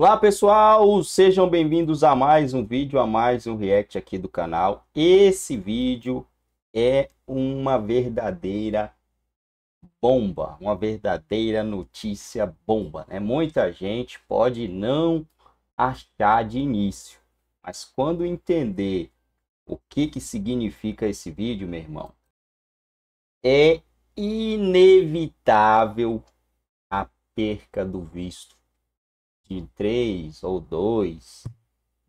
Olá pessoal, sejam bem-vindos a mais um vídeo, a mais um react aqui do canal. Esse vídeo é uma verdadeira bomba, uma verdadeira notícia bomba, né? Muita gente pode não achar de início, mas quando entender o que que significa esse vídeo, meu irmão, é inevitável a perca do visto de três ou dois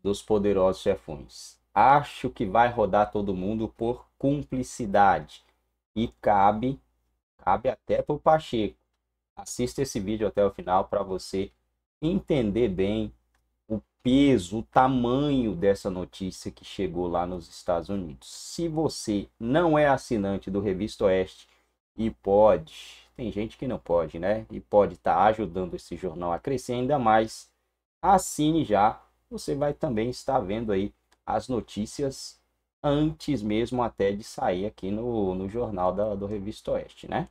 dos poderosos chefões. Acho que vai rodar todo mundo por cumplicidade. E cabe, cabe até para o Pacheco. Assista esse vídeo até o final para você entender bem o peso, o tamanho dessa notícia que chegou lá nos Estados Unidos. Se você não é assinante do Revista Oeste e pode tem gente que não pode, né? E pode estar tá ajudando esse jornal a crescer ainda mais. Assine já, você vai também estar vendo aí as notícias antes mesmo até de sair aqui no, no jornal da, do Revista Oeste, né?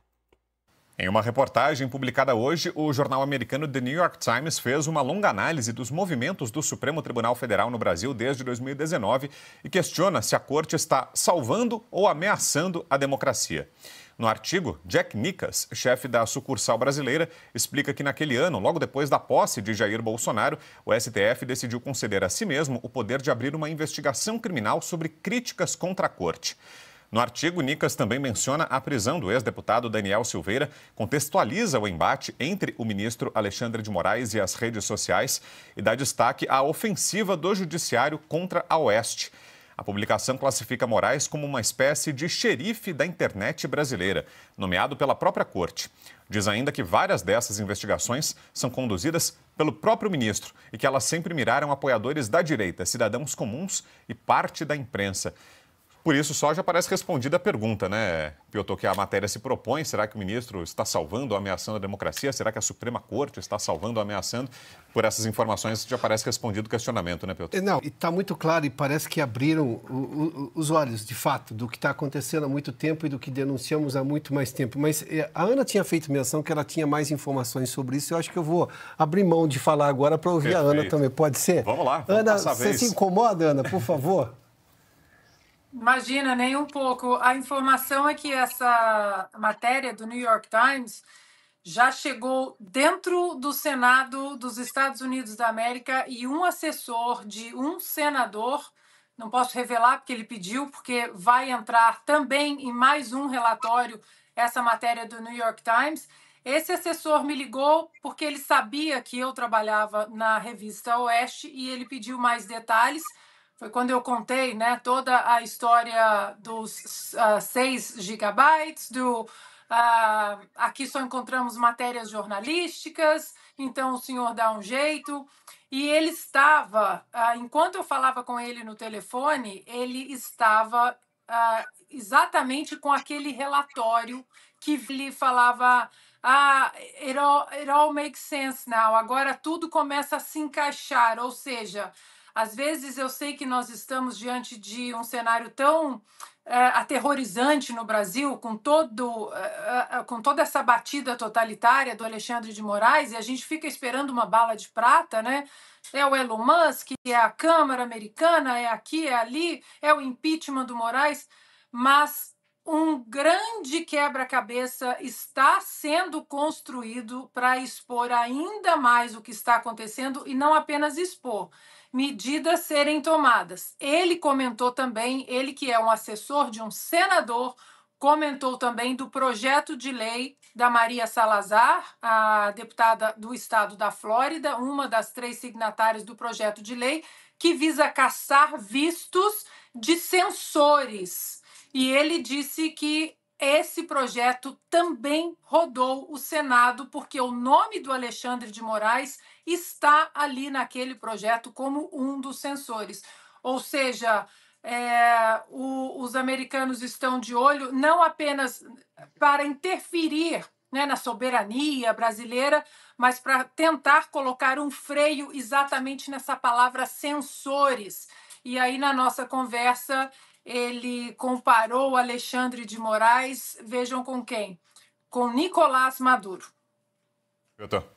Em uma reportagem publicada hoje, o jornal americano The New York Times fez uma longa análise dos movimentos do Supremo Tribunal Federal no Brasil desde 2019 e questiona se a corte está salvando ou ameaçando a democracia. No artigo, Jack Nicas, chefe da sucursal brasileira, explica que naquele ano, logo depois da posse de Jair Bolsonaro, o STF decidiu conceder a si mesmo o poder de abrir uma investigação criminal sobre críticas contra a corte. No artigo, Nicas também menciona a prisão do ex-deputado Daniel Silveira, contextualiza o embate entre o ministro Alexandre de Moraes e as redes sociais e dá destaque à ofensiva do judiciário contra a Oeste. A publicação classifica Moraes como uma espécie de xerife da internet brasileira, nomeado pela própria corte. Diz ainda que várias dessas investigações são conduzidas pelo próprio ministro e que elas sempre miraram apoiadores da direita, cidadãos comuns e parte da imprensa. Por isso, só já parece respondida a pergunta, né, Piotr, que a matéria se propõe. Será que o ministro está salvando ou ameaçando a democracia? Será que a Suprema Corte está salvando ou ameaçando? Por essas informações, já parece respondido o questionamento, né, Piotr? É, não, E está muito claro e parece que abriram os olhos, de fato, do que está acontecendo há muito tempo e do que denunciamos há muito mais tempo. Mas é, a Ana tinha feito menção que ela tinha mais informações sobre isso. Eu acho que eu vou abrir mão de falar agora para ouvir Perfeito. a Ana também. Pode ser? Vamos lá. Vamos Ana, você vez. se incomoda, Ana, por favor? Imagina, nem um pouco. A informação é que essa matéria do New York Times já chegou dentro do Senado dos Estados Unidos da América e um assessor de um senador, não posso revelar porque ele pediu, porque vai entrar também em mais um relatório essa matéria do New York Times. Esse assessor me ligou porque ele sabia que eu trabalhava na revista Oeste e ele pediu mais detalhes. Foi quando eu contei né, toda a história dos uh, gigabytes, do. Uh, aqui só encontramos matérias jornalísticas, então o senhor dá um jeito. E ele estava, uh, enquanto eu falava com ele no telefone, ele estava uh, exatamente com aquele relatório que lhe falava ah, it all, it all makes sense now. Agora tudo começa a se encaixar, ou seja, às vezes eu sei que nós estamos diante de um cenário tão é, aterrorizante no Brasil, com, todo, é, com toda essa batida totalitária do Alexandre de Moraes, e a gente fica esperando uma bala de prata, né? É o Elon Musk, é a Câmara Americana, é aqui, é ali, é o impeachment do Moraes, mas um grande quebra-cabeça está sendo construído para expor ainda mais o que está acontecendo e não apenas expor, medidas serem tomadas. Ele comentou também, ele que é um assessor de um senador, comentou também do projeto de lei da Maria Salazar, a deputada do estado da Flórida, uma das três signatárias do projeto de lei, que visa caçar vistos de censores. E ele disse que esse projeto também rodou o Senado, porque o nome do Alexandre de Moraes está ali naquele projeto como um dos sensores. Ou seja, é, o, os americanos estão de olho não apenas para interferir né, na soberania brasileira, mas para tentar colocar um freio exatamente nessa palavra sensores. E aí, na nossa conversa, ele comparou Alexandre de Moraes, vejam com quem? Com Nicolás Maduro.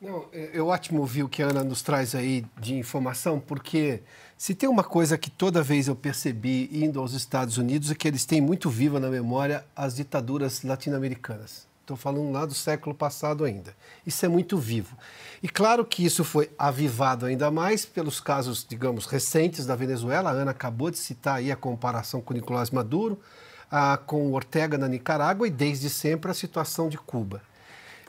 Não, é ótimo ouvir o que a Ana nos traz aí de informação, porque se tem uma coisa que toda vez eu percebi indo aos Estados Unidos é que eles têm muito viva na memória as ditaduras latino-americanas. Estou falando lá do século passado ainda. Isso é muito vivo. E claro que isso foi avivado ainda mais pelos casos, digamos, recentes da Venezuela. A Ana acabou de citar aí a comparação com Nicolás Maduro, a, com Ortega na Nicarágua e desde sempre a situação de Cuba.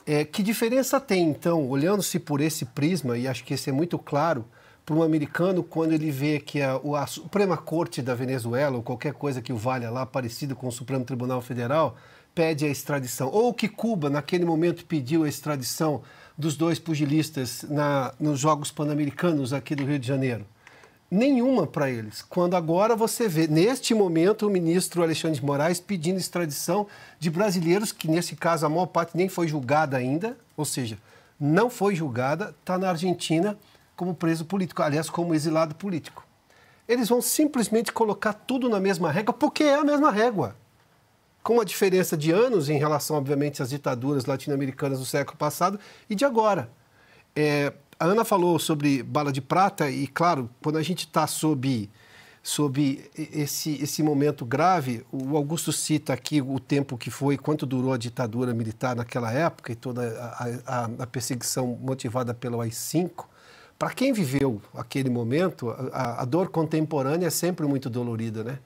É, que diferença tem, então, olhando-se por esse prisma, e acho que isso é muito claro, para um americano quando ele vê que a, a, Suprema Corte da Venezuela, ou qualquer coisa que o valha lá, parecido com o Supremo Tribunal Federal, pede a extradição. Ou que Cuba, naquele momento, pediu a extradição dos dois pugilistas na, nos Jogos Pan-Americanos aqui do Rio de Janeiro nenhuma para eles. Quando agora você vê, neste momento, o ministro Alexandre de Moraes pedindo extradição de brasileiros, que nesse caso a maior parte nem foi julgada ainda, ou seja, não foi julgada, está na Argentina como preso político, aliás, como exilado político. Eles vão simplesmente colocar tudo na mesma régua, porque é a mesma régua. Com uma diferença de anos em relação, obviamente, às ditaduras latino-americanas do século passado e de agora. É, a Ana falou sobre bala de prata e, claro, quando a gente está sob, sob esse, esse momento grave, o Augusto cita aqui o tempo que foi, quanto durou a ditadura militar naquela época e toda a, a, a perseguição motivada pelo AI-5. Para quem viveu aquele momento, a, a dor contemporânea é sempre muito dolorida, né?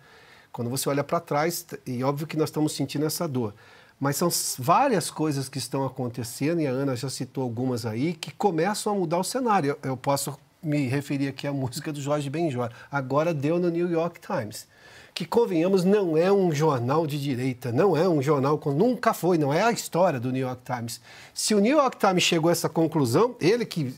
Quando você olha para trás, e óbvio que nós estamos sentindo essa dor. Mas são várias coisas que estão acontecendo, e a Ana já citou algumas aí, que começam a mudar o cenário. Eu, eu posso me referir aqui à música do Jorge Benjor. Agora deu no New York Times. Que, convenhamos, não é um jornal de direita, não é um jornal. Nunca foi, não é a história do New York Times. Se o New York Times chegou a essa conclusão, ele que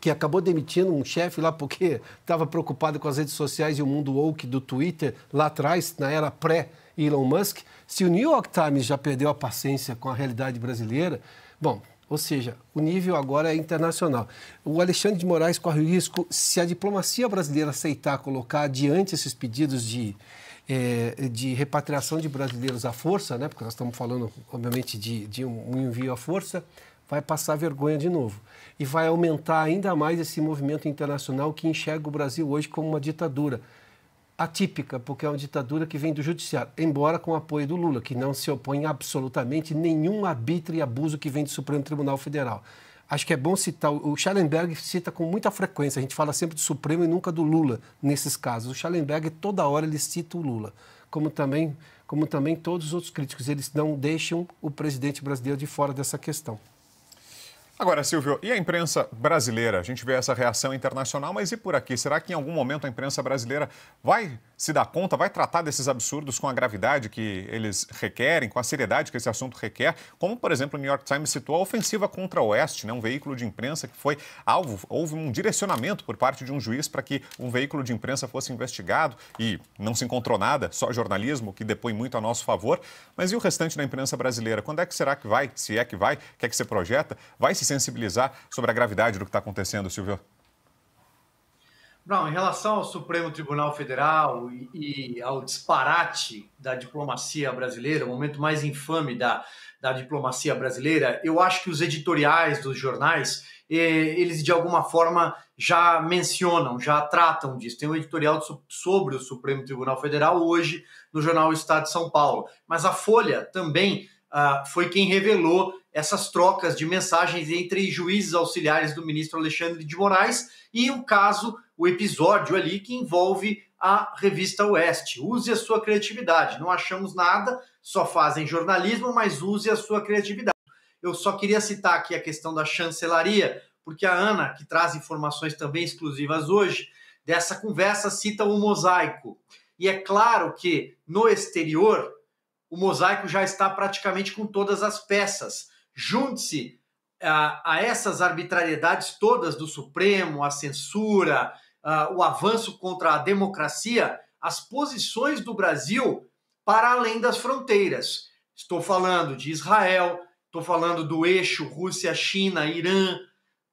que acabou demitindo um chefe lá porque estava preocupado com as redes sociais e o mundo woke do Twitter lá atrás, na era pré-Twitter Elon Musk, se o New York Times já perdeu a paciência com a realidade brasileira, bom, ou seja, o nível agora é internacional. O Alexandre de Moraes corre o risco, se a diplomacia brasileira aceitar colocar diante esses pedidos de, é, de repatriação de brasileiros à força, né, porque nós estamos falando, obviamente, de, de um envio à força, vai passar vergonha de novo. E vai aumentar ainda mais esse movimento internacional que enxerga o Brasil hoje como uma ditadura atípica, porque é uma ditadura que vem do judiciário, embora com o apoio do Lula, que não se opõe a absolutamente nenhum arbítrio e abuso que vem do Supremo Tribunal Federal. Acho que é bom citar, o Schallenberg cita com muita frequência, a gente fala sempre do Supremo e nunca do Lula nesses casos. O Schallenberg, toda hora, ele cita o Lula, como também, como também todos os outros críticos. Eles não deixam o presidente brasileiro de fora dessa questão. Agora, Silvio, e a imprensa brasileira? A gente vê essa reação internacional, mas e por aqui? Será que em algum momento a imprensa brasileira vai se dá conta, vai tratar desses absurdos com a gravidade que eles requerem, com a seriedade que esse assunto requer, como, por exemplo, o New York Times citou a ofensiva contra o Oeste, né, um veículo de imprensa que foi alvo, houve um direcionamento por parte de um juiz para que um veículo de imprensa fosse investigado e não se encontrou nada, só jornalismo, que depõe muito a nosso favor. Mas e o restante da imprensa brasileira? Quando é que será que vai, se é que vai, o que é que você projeta, vai se sensibilizar sobre a gravidade do que está acontecendo, Silvio? Não, em relação ao Supremo Tribunal Federal e, e, ao disparate da diplomacia brasileira, o momento mais infame da, da diplomacia brasileira, eu acho que os editoriais dos jornais, eh, eles de alguma forma já mencionam, já tratam disso. Tem um editorial sobre o Supremo Tribunal Federal hoje no jornal Estado de São Paulo. Mas a Folha também ah, foi quem revelou essas trocas de mensagens entre juízes auxiliares do ministro Alexandre de Moraes e o caso o episódio ali que envolve a revista Oeste. Use a sua criatividade. Não achamos nada, só fazem jornalismo, mas use a sua criatividade. Eu só queria citar aqui a questão da chancelaria, porque a Ana, que traz informações também exclusivas hoje, dessa conversa cita o mosaico. E é claro que no exterior, o mosaico já está praticamente com todas as peças. Junte-se a, a, essas arbitrariedades todas do Supremo, a censura, uh, o avanço contra a democracia, as posições do Brasil para além das fronteiras. Estou falando de Israel, estou falando do eixo Rússia-China, Irã,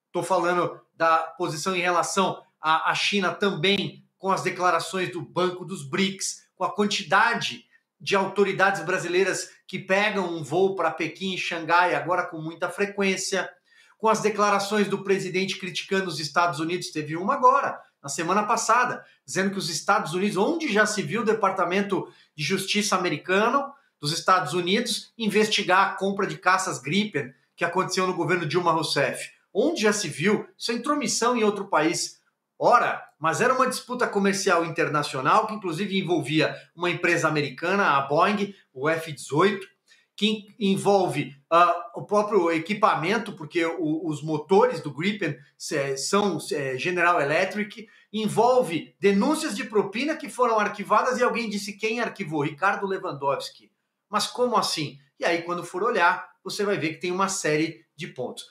estou falando da posição em relação à, à China também, com as declarações do Banco dos BRICS, com a quantidade de autoridades brasileiras que pegam um voo para Pequim e Xangai agora com muita frequência, com as declarações do presidente criticando os Estados Unidos, teve uma agora, na semana passada, dizendo que os Estados Unidos, onde já se viu o Departamento de Justiça americano dos Estados Unidos investigar a compra de caças Gripen que aconteceu no governo Dilma Rousseff. Onde já se viu sua é intromissão em outro país? Ora, mas era uma disputa comercial internacional que inclusive envolvia uma empresa americana, a Boeing, o F-18, que envolve uh, o próprio equipamento, porque o, os motores do Gripen são General Electric, envolve denúncias de propina que foram arquivadas e alguém disse quem arquivou, Ricardo Lewandowski. Mas como assim? E aí, quando for olhar, você vai ver que tem uma série de pontos.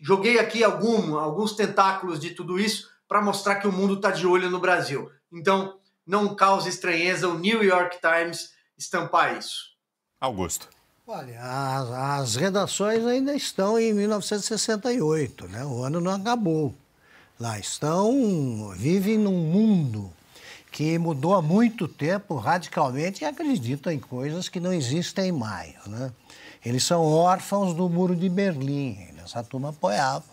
Joguei aqui algum, alguns tentáculos de tudo isso para mostrar que o mundo está de olho no Brasil. Então, não causa estranheza o New York Times estampar isso. Augusto. Olha, as, as, redações ainda estão em 1968, né? o ano não acabou. Lá estão, vivem num mundo que mudou há muito tempo radicalmente e acreditam em coisas que não existem mais. Né? Eles são órfãos do Muro de Berlim, essa turma apoiava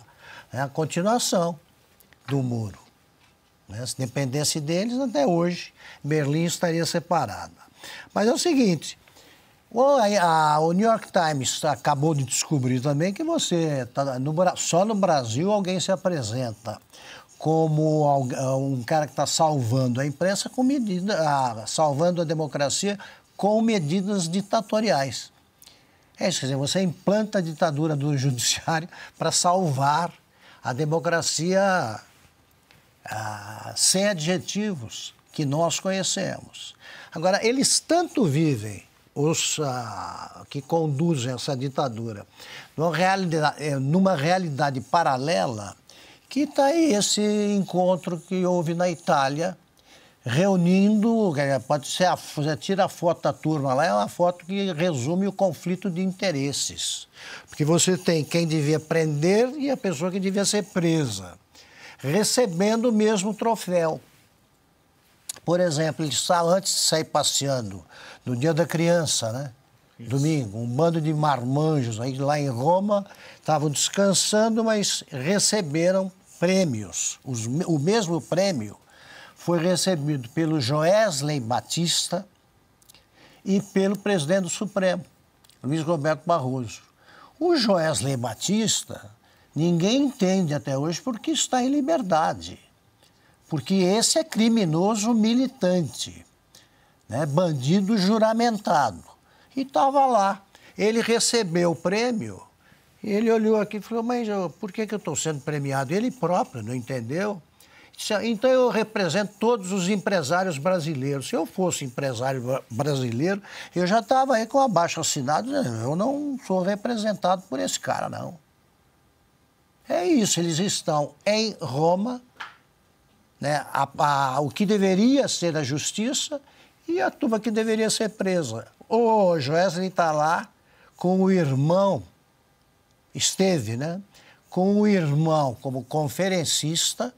né? a continuação do muro. Né? Se dependesse deles, até hoje, Berlim estaria separada. Mas é o seguinte, a, o New York Times acabou de descobrir também que você, tá no, só no Brasil, alguém se apresenta como ah, um cara que está salvando a imprensa com medida, ah, salvando a democracia com medidas ditatoriais. É isso, quer dizer, você implanta a ditadura do judiciário para salvar a democracia ah, sem adjetivos que nós conhecemos. Agora, eles tanto vivem os que conduzem essa ditadura. Numa realidade, é, numa realidade paralela, que está aí esse encontro que houve na Itália, reunindo, pode ser, a, você tira a foto da turma lá, é uma foto que resume o conflito de interesses. Porque você tem quem devia prender e a pessoa que devia ser presa, recebendo o mesmo troféu. Por exemplo, ele sai, antes de sair passeando, no dia da criança, né? Isso. Domingo, um bando de marmanjos aí lá em Roma estavam descansando, mas receberam prêmios. Os, o mesmo prêmio foi recebido pelo Joesley Batista e pelo presidente do Supremo, Luiz Roberto Barroso. O Joesley Batista, ninguém entende até hoje porque está em liberdade porque esse é criminoso militante, né? bandido juramentado. E estava lá. Ele recebeu o prêmio, ele olhou aqui e falou: Mas por que, que eu estou sendo premiado? Ele próprio não entendeu. Ah, então eu represento todos os empresários brasileiros. Se eu fosse empresário brasileiro, eu já estava aí com a baixa assinado, né? eu não sou representado por esse cara, não. É isso, eles estão em Roma né, a, a, o que deveria ser a justiça e a turma que deveria ser presa. O Joesley está lá com o irmão, esteve, né? Com o irmão como conferencista,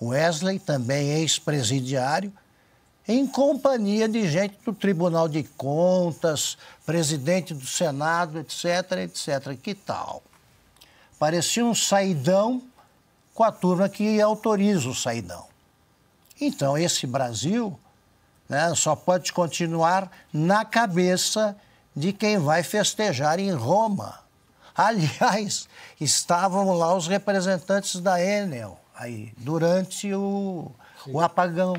Wesley, também ex-presidiário, em companhia de gente do Tribunal de Contas, presidente do Senado, etc, etc. Que tal? Parecia um saidão com a turma que autoriza o saidão. Então, esse Brasil né, só pode continuar na cabeça de quem vai festejar em Roma. Aliás, estavam lá os representantes da Enel aí, durante o, o apagão.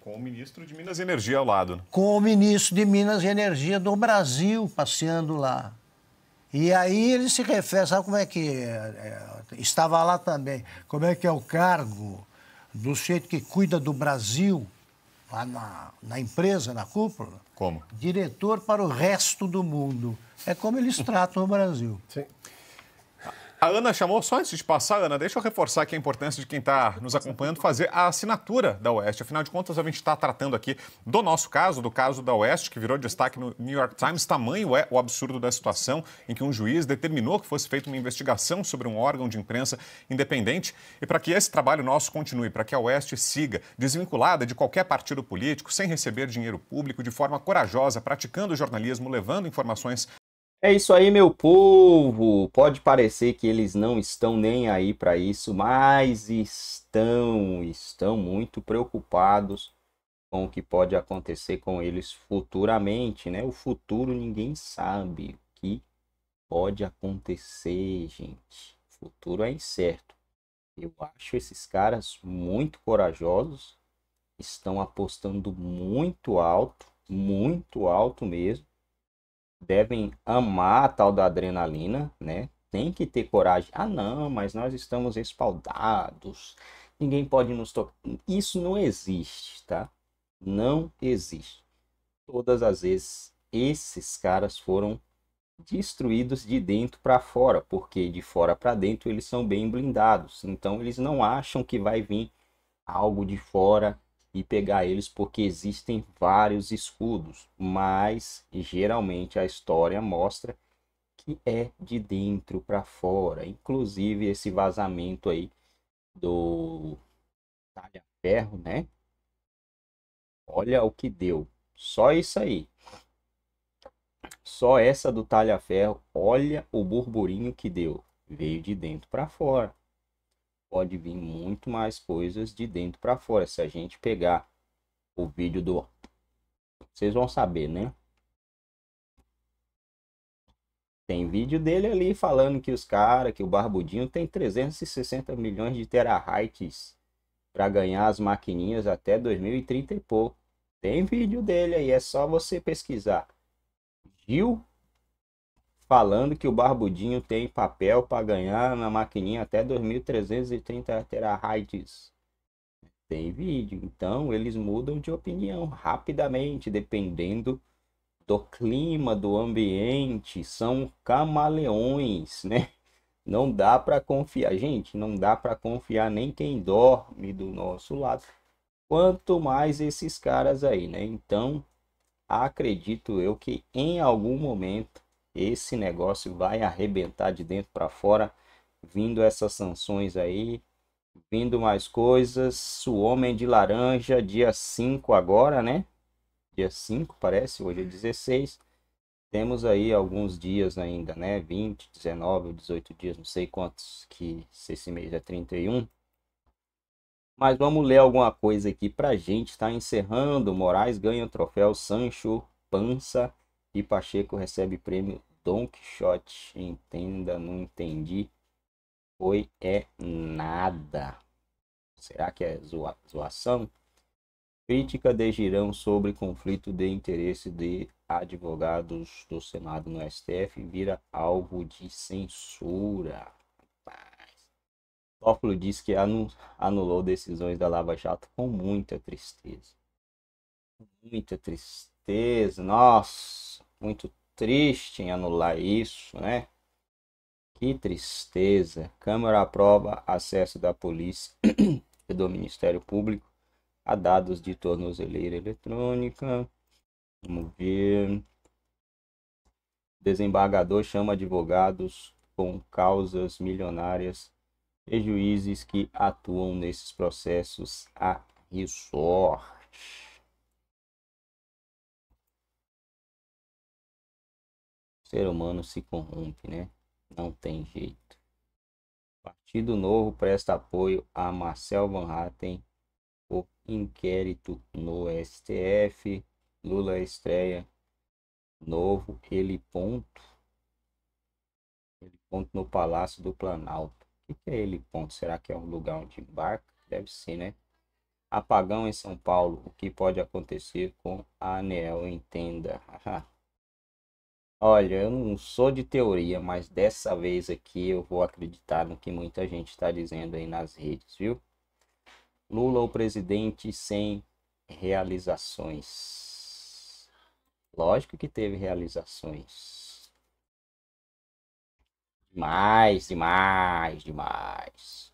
Com o ministro de Minas e Energia ao lado. Né? Com o ministro de Minas e Energia do Brasil passeando lá. E aí ele se refere, sabe como é que. É, é, estava lá também, como é que é o cargo do jeito que cuida do Brasil, lá na, na empresa, na cúpula? Como? Diretor para o resto do mundo. É como eles tratam o Brasil. Sim. A Ana chamou, só antes de passar, Ana, deixa eu reforçar aqui a importância de quem está nos acompanhando fazer a assinatura da Oeste. Afinal de contas, a gente está tratando aqui do nosso caso, do caso da Oeste, que virou destaque no New York Times. Tamanho é o absurdo da situação em que um juiz determinou que fosse feita uma investigação sobre um órgão de imprensa independente. E para que esse trabalho nosso continue, para que a Oeste siga desvinculada de qualquer partido político, sem receber dinheiro público, de forma corajosa, praticando jornalismo, levando informações é isso aí, meu povo. Pode parecer que eles não estão nem aí para isso, mas estão, estão muito preocupados com o que pode acontecer com eles futuramente, né? O futuro ninguém sabe o que pode acontecer, gente. O futuro é incerto. Eu acho esses caras muito corajosos, estão apostando muito alto, muito alto mesmo devem amar a tal da adrenalina, né? Tem que ter coragem. Ah, não, mas nós estamos respaldados. Ninguém pode nos tocar. Isso não existe, tá? Não existe. Todas as vezes esses caras foram destruídos de dentro para fora, porque de fora para dentro eles são bem blindados. Então eles não acham que vai vir algo de fora e pegar eles porque existem vários escudos, mas geralmente a história mostra que é de dentro para fora, inclusive esse vazamento aí do talha-ferro, né? Olha o que deu, só isso aí. Só essa do talha-ferro, olha o burburinho que deu, veio de dentro para fora pode vir muito mais coisas de dentro para fora. Se a gente pegar o vídeo do. Vocês vão saber, né? Tem vídeo dele ali falando que os caras, que o Barbudinho tem 360 milhões de terabytes para ganhar as maquininhas até 2030 e pouco. Tem vídeo dele aí, é só você pesquisar. Gil falando que o Barbudinho tem papel para ganhar na maquininha até 2.330 terabytes. Tem vídeo. Então eles mudam de opinião rapidamente, dependendo do clima, do ambiente. São camaleões, né? Não dá para confiar, gente. Não dá para confiar nem quem dorme do nosso lado. Quanto mais esses caras aí, né? Então acredito eu que em algum momento esse negócio vai arrebentar de dentro para fora, vindo essas sanções aí, vindo mais coisas. O Homem de Laranja, dia 5 agora, né? Dia 5, parece, hoje é 16. Uhum. Temos aí alguns dias ainda, né? 20, 19, 18 dias, não sei quantos que se esse mês é 31. Mas vamos ler alguma coisa aqui pra gente. Tá encerrando. Moraes ganha o troféu Sancho Pança e Pacheco recebe prêmio Don Quixote. Entenda, não entendi. Foi, é nada. Será que é zoa zoação? Crítica de Girão sobre conflito de interesse de advogados do Senado no STF vira alvo de censura. Toffolo diz que anulou decisões da Lava Jato com muita tristeza. Muita tristeza. Nossa! muito triste em anular isso, né? Que tristeza. Câmara aprova acesso da polícia e do Ministério Público a dados de tornozeleira eletrônica. Vamos ver. Desembargador chama advogados com causas milionárias e juízes que atuam nesses processos a resort. ser humano se corrompe, né? Não tem jeito. Partido Novo presta apoio a Marcel Van Hatten por inquérito no STF. Lula estreia novo ele ponto. Ele ponto no Palácio do Planalto. O que é ele ponto? Será que é um lugar onde embarca? Deve ser, né? Apagão em São Paulo. O que pode acontecer com a ANEL? Entenda. Olha, eu não sou de teoria, mas dessa vez aqui eu vou acreditar no que muita gente está dizendo aí nas redes, viu? Lula o presidente sem realizações. Lógico que teve realizações. Demais, demais, demais.